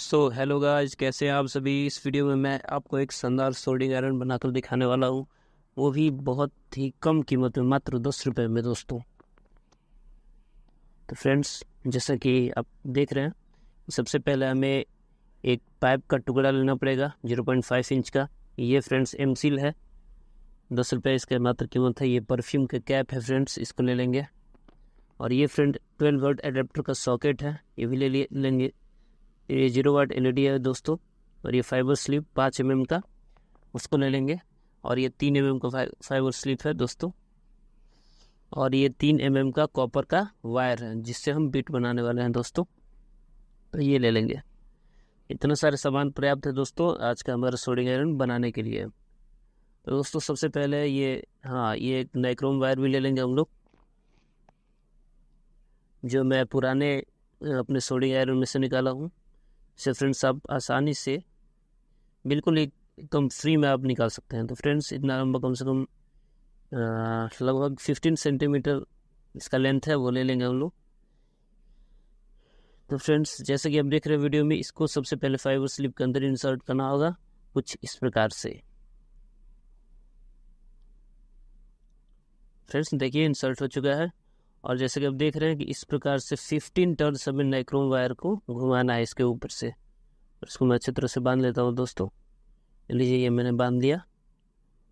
so hello guys कैसे हैं आप सभी इस वीडियो में मैं आपको एक शानदार सोल्डिंग आयरन बनाकर दिखाने वाला हूँ वो भी बहुत ही कम कीमत में मात्र दस रुपये में दोस्तों तो फ्रेंड्स जैसा कि आप देख रहे हैं सबसे पहले हमें एक पाइप का टुकड़ा लेना पड़ेगा जीरो पॉइंट फाइव इंच का ये फ्रेंड्स एम सील है दस रुपये इसके मात्र कीमत है ये परफ्यूम का कैप है फ्रेंड्स इसको ले लेंगे और ये फ्रेंड ट्वेल्व वोल्ट एडेप्टर का सॉकेट है ये भी ले लेंगे ये जीरो वाट एल है दोस्तों और ये फाइबर स्लिप पाँच एम का उसको ले लेंगे और ये तीन एम का फाइबर स्लिप है दोस्तों और ये तीन एम का कॉपर का वायर है जिससे हम बीट बनाने वाले हैं दोस्तों तो ये ले लेंगे इतना सारे सामान पर्याप्त है दोस्तों आज का हमारा सोडिंग आयरन बनाने के लिए तो दोस्तों सबसे पहले ये हाँ ये एक नाइक्रोम वायर भी ले लेंगे हम लोग जो मैं पुराने अपने सोडिंग आयरन में से निकाला हूँ से फ्रेंड्स आप आसानी से बिल्कुल एक कम फ्री में आप निकाल सकते हैं तो फ्रेंड्स इतना लंबा कम से कम लगभग फिफ्टीन सेंटीमीटर इसका लेंथ है वो ले लेंगे हम लोग तो फ्रेंड्स जैसे कि आप देख रहे हैं वीडियो में इसको सबसे पहले फाइबर स्लिप के अंदर इंसर्ट करना होगा कुछ इस प्रकार से फ्रेंड्स देखिए इंसर्ट हो चुका है और जैसे कि आप देख रहे हैं कि इस प्रकार से 15 टर्न हमें नाइक्रोम वायर को घुमाना है इसके ऊपर से इसको मैं अच्छी तरह से बांध लेता हूँ दोस्तों लीजिए ये मैंने बांध लिया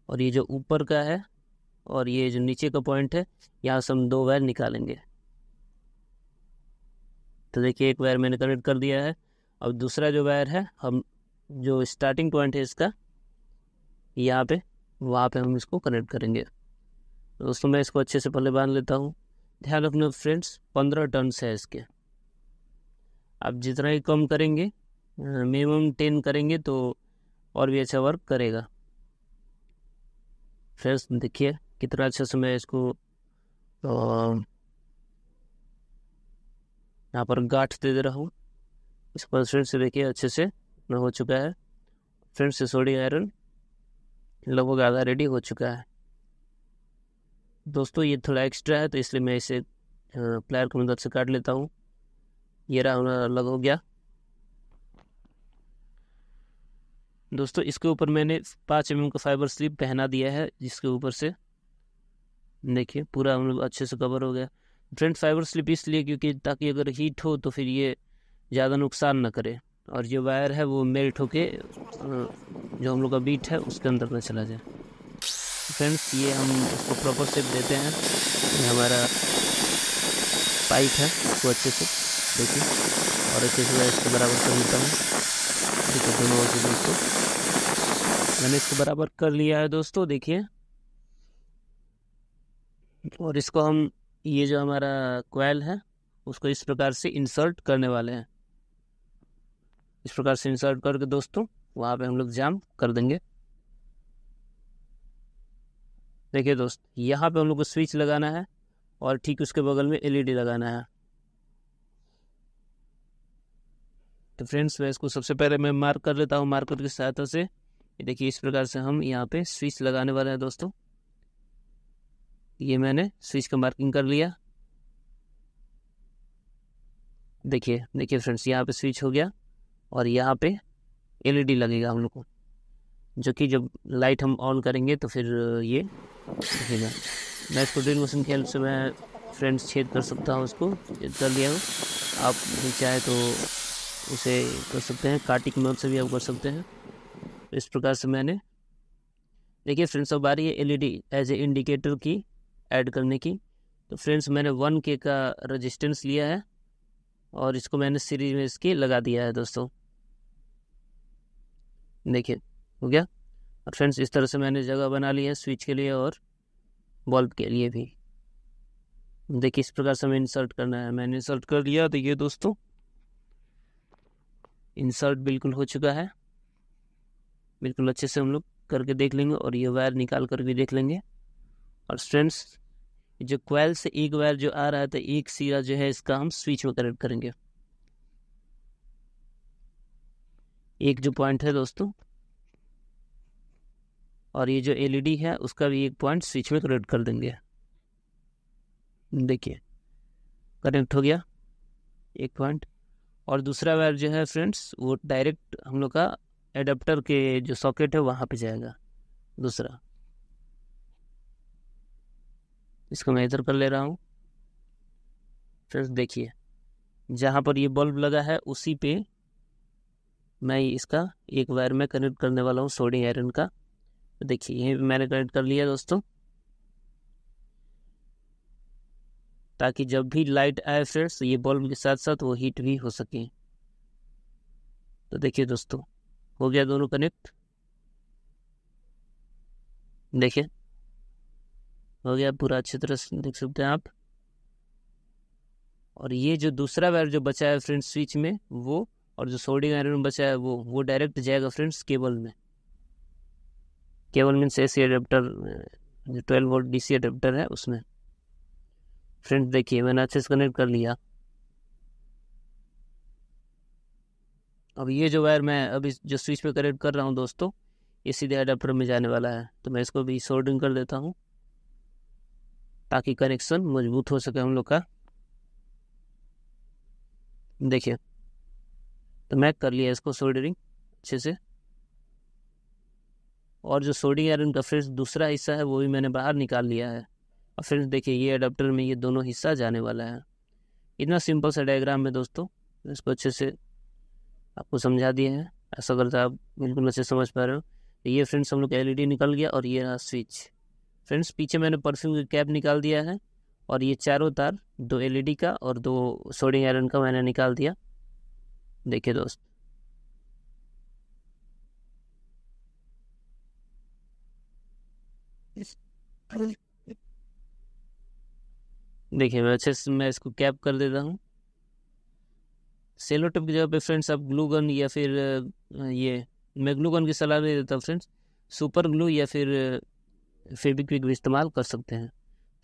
और ये जो ऊपर का है और ये जो नीचे का पॉइंट है यहाँ से हम दो वायर निकालेंगे तो देखिए एक वायर मैंने कनेक्ट कर दिया है अब दूसरा जो वायर है हम जो स्टार्टिंग पॉइंट है इसका यहाँ पे वहाँ पे हम इसको कनेक्ट करेंगे दोस्तों मैं इसको अच्छे से पहले बांध लेता हूँ ध्यान रखना फ्रेंड्स पंद्रह टन है इसके आप जितना ही कम करेंगे मिनिमम टेन करेंगे तो और भी अच्छा वर्क करेगा फ्रेंड्स देखिए कितना अच्छा से मैं इसको यहाँ पर गाठ दे दे रहा हूँ इस पर फ्रेंड्स देखिए अच्छे से हो चुका है फ्रेंड्स सोडियम आयरन लगभग आधा रेडी हो चुका है दोस्तों ये थोड़ा एक्स्ट्रा है तो इसलिए मैं इसे प्लेयर की मदद से काट लेता हूँ ये रहा हमारा अलग हो गया दोस्तों इसके ऊपर मैंने पाँच एम का फाइबर स्लिप पहना दिया है जिसके ऊपर से देखिए पूरा हम लोग अच्छे से कवर हो गया फ्रेंड फाइबर स्लिप इसलिए क्योंकि ताकि अगर हीट हो तो फिर ये ज़्यादा नुकसान ना करे और जो वायर है वो मेल्ट होके जो हम लोग का बीट है उसके अंदर ना चला जाए फ्रेंड्स ये हम इसको प्रॉपर शेप देते हैं ये हमारा पाइप है इसको अच्छे से देखिए और अच्छे से इसको बराबर कर लेता हूँ ठीक है दोनों से दोस्तों मैंने इसको बराबर कर लिया है दोस्तों देखिए और इसको हम ये जो हमारा कोयल है उसको इस प्रकार से इंसर्ट करने वाले हैं इस प्रकार से इंसर्ट करके दोस्तों वहाँ पे हम लोग जाम कर देंगे देखिए दोस्त यहाँ पे हम लोग को स्विच लगाना है और ठीक उसके बगल में एलईडी e लगाना है तो फ्रेंड्स मैं इसको सबसे पहले मैं मार्क कर लेता हूँ मार्कर की सहायता से देखिए इस प्रकार से हम यहाँ पे स्विच लगाने वाले हैं दोस्तों ये मैंने स्विच का मार्किंग कर लिया देखिए देखिए फ्रेंड्स यहाँ पे स्विच हो गया और यहाँ पे एलईडी e लगेगा हम लोग को जो कि जब लाइट हम ऑन करेंगे तो फिर ये ठीक है मैं इसको ड्रिल मशीन की हेल्प से मैं फ्रेंड्स छेद कर सकता हूँ उसको कर लिया हूँ आप चाहे तो उसे कर सकते हैं काटी की मदद से भी आप कर सकते हैं इस प्रकार से मैंने देखिए फ्रेंड्स अब आ रही है डी एज ए इंडिकेटर की ऐड करने की तो फ्रेंड्स मैंने वन के का रजिस्टेंस लिया है और इसको मैंने सीरीज में इसके लगा दिया है दोस्तों देखिए हो गया और फ्रेंड्स इस तरह से मैंने जगह बना ली है स्विच के लिए और बल्ब के लिए भी देखिए इस प्रकार से हमें इंसर्ट करना है मैंने इंसर्ट कर लिया तो ये दोस्तों इंसर्ट बिल्कुल हो चुका है बिल्कुल अच्छे से हम लोग करके देख लेंगे और ये वायर निकाल कर भी देख लेंगे और फ्रेंड्स जो क्वाइल से एक वायर जो आ रहा है तो एक सिरा जो है इसका हम स्विच में कनेक्ट करेंगे एक जो पॉइंट है दोस्तों और ये जो एलईडी e है उसका भी एक पॉइंट स्विच में कनेक्ट कर देंगे देखिए कनेक्ट हो गया एक पॉइंट और दूसरा वायर जो है फ्रेंड्स वो डायरेक्ट हम लोग का एडाप्टर के जो सॉकेट है वहाँ पे जाएगा दूसरा इसको मैं इधर कर ले रहा हूँ फ्रेंड्स देखिए जहाँ पर ये बल्ब लगा है उसी पे मैं इसका एक वायर में कनेक्ट करने वाला हूँ सोडिंग आयरन का तो देखिए ये भी मैंने कनेक्ट कर लिया दोस्तों ताकि जब भी लाइट आए फ्रेंड्स ये बल्ब के साथ साथ वो हीट भी हो सके तो देखिए दोस्तों हो गया दोनों कनेक्ट देखिए हो गया पूरा अच्छी तरह से देख सकते हैं आप और ये जो दूसरा वायर जो बचा है फ्रेंड्स स्विच में वो और जो सोल्डिंग आयरन बचा है वो वो डायरेक्ट जाएगा फ्रेंड्स केबल में cable means A C adapter जो twelve volt D C adapter है उसमें फ्रेंड्स देखिए मैंने अच्छे से कनेक्ट कर लिया अब ये जो वायर मैं अभी जो स्विच पे कनेक्ट कर रहा हूँ दोस्तों ये सीधे अडेप्टर में जाने वाला है तो मैं इसको भी सोल्डरिंग कर देता हूँ ताकि कनेक्शन मजबूत हो सके हम लोग का देखिए तो मैं कर लिया इसको सोल्डरिंग अच्छे से और जो सोडियम आयरन का फ्रिज दूसरा हिस्सा है वो भी मैंने बाहर निकाल लिया है और फिर देखिए ये अडाप्टर में ये दोनों हिस्सा जाने वाला है इतना सिंपल सा डायग्राम है दोस्तों इसको अच्छे से आपको समझा दिया है ऐसा करता आप बिल्कुल अच्छे समझ पा रहे हो तो ये फ्रेंड्स हम लोग एल e निकल गया और ये रहा स्विच फ्रेंड्स पीछे मैंने परफ्यूम का कैप निकाल दिया है और ये चारों तार दो एलईडी e का और दो सोडियम आयरन का मैंने निकाल दिया देखिए दोस्त देखिए मैं अच्छे से मैं इसको कैप कर देता हूँ सेलो टिप की जगह पे फ्रेंड्स आप ग्लू गन या फिर ये मैं ग्लू गन की सलाह नहीं देता हूँ फ्रेंड्स सुपर ग्लू या फिर फेबिक्विक भी इस्तेमाल कर सकते हैं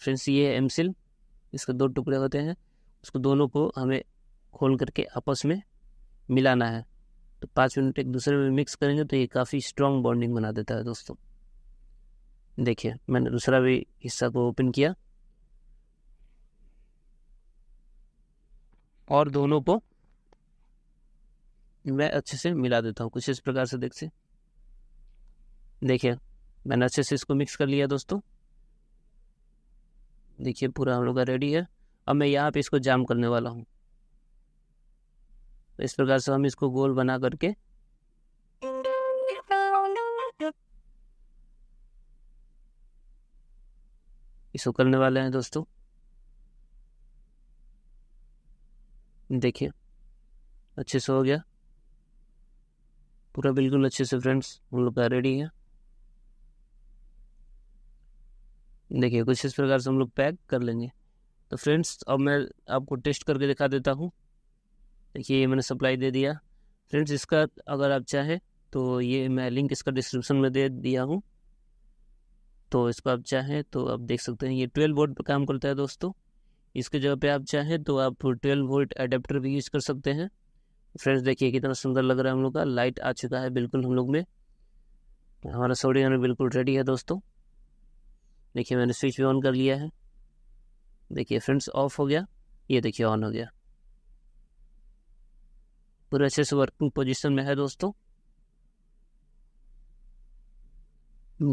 फ्रेंड्स ये है एमसिल इसके दो टुकड़े होते हैं उसको दोनों को हमें खोल करके आपस में मिलाना है तो पाँच मिनट एक दूसरे में मिक्स करेंगे तो ये काफ़ी स्ट्रॉन्ग बॉन्डिंग बना देता है दोस्तों देखिए मैंने दूसरा भी हिस्सा को तो ओपन किया और दोनों को मैं अच्छे से मिला देता हूँ कुछ इस प्रकार से देख से देखिए मैंने अच्छे से इसको मिक्स कर लिया दोस्तों देखिए पूरा हम लोग का रेडी है अब मैं यहाँ पे इसको जाम करने वाला हूँ इस प्रकार से हम इसको गोल बना करके इसको करने वाले हैं दोस्तों देखिए अच्छे से हो गया पूरा बिल्कुल अच्छे से फ्रेंड्स हम लोग का रेडी है देखिए कुछ इस प्रकार से हम लोग पैक कर लेंगे तो फ्रेंड्स अब मैं आपको टेस्ट करके दिखा देता हूँ देखिए ये मैंने सप्लाई दे दिया फ्रेंड्स इसका अगर आप चाहें तो ये मैं लिंक इसका डिस्क्रिप्शन में दे दिया हूँ तो इसको आप चाहें तो आप देख सकते हैं ये ट्वेल्व वोल्ट काम करता है दोस्तों इसके जगह पे आप चाहें तो आप ट्वेल्व वोल्ट अडेप्टर भी यूज़ कर सकते हैं फ्रेंड्स देखिए कितना सुंदर लग रहा है हम लोग का लाइट आ चुका है बिल्कुल हम लोग में हमारा सोडियम बिल्कुल रेडी है दोस्तों देखिए मैंने स्विच भी ऑन कर लिया है देखिए फ्रेंड्स ऑफ हो गया ये देखिए ऑन हो गया पूरे अच्छे से वर्किंग पोजिशन में है दोस्तों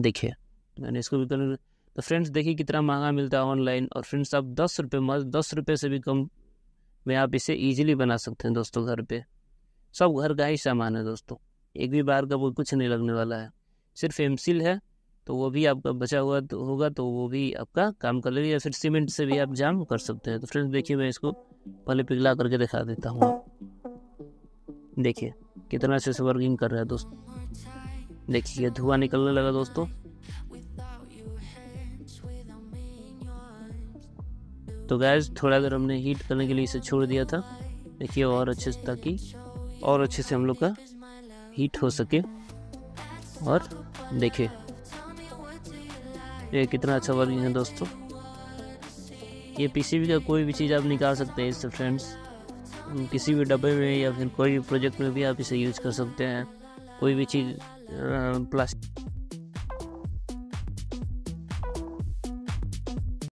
देखिए मैंने इसको भी कर तो फ्रेंड्स देखिए कितना महंगा मिलता है ऑनलाइन और फ्रेंड्स आप दस रुपये मत दस रुपये से भी कम में आप इसे ईजिली बना सकते हैं दोस्तों घर पर सब घर का ही सामान है दोस्तों एक भी बार का वो कुछ नहीं लगने वाला है सिर्फ एमसिल है तो वो भी आपका बचा हुआ तो होगा तो वो भी आपका काम कर लेगा या फिर सीमेंट से भी आप जाम कर सकते हैं तो फ्रेंड्स देखिए मैं इसको पहले पिघला करके दिखा देता हूँ देखिए कितना अच्छे से वर्किंग कर रहा है दोस्तों देखिए धुआं निकलने लगा दोस्तों तो गैस थोड़ा देर हमने हीट करने के लिए इसे छोड़ दिया था देखिए और अच्छे से ताकि और अच्छे से हम लोग का हीट हो सके और देखिए ये कितना अच्छा वर्किंग है दोस्तों ये पीसीबी का कोई भी चीज़ आप निकाल सकते हैं इससे फ्रेंड्स किसी भी डब्बे में या फिर कोई भी प्रोजेक्ट में भी आप इसे यूज कर सकते हैं कोई भी चीज़ प्लास्टिक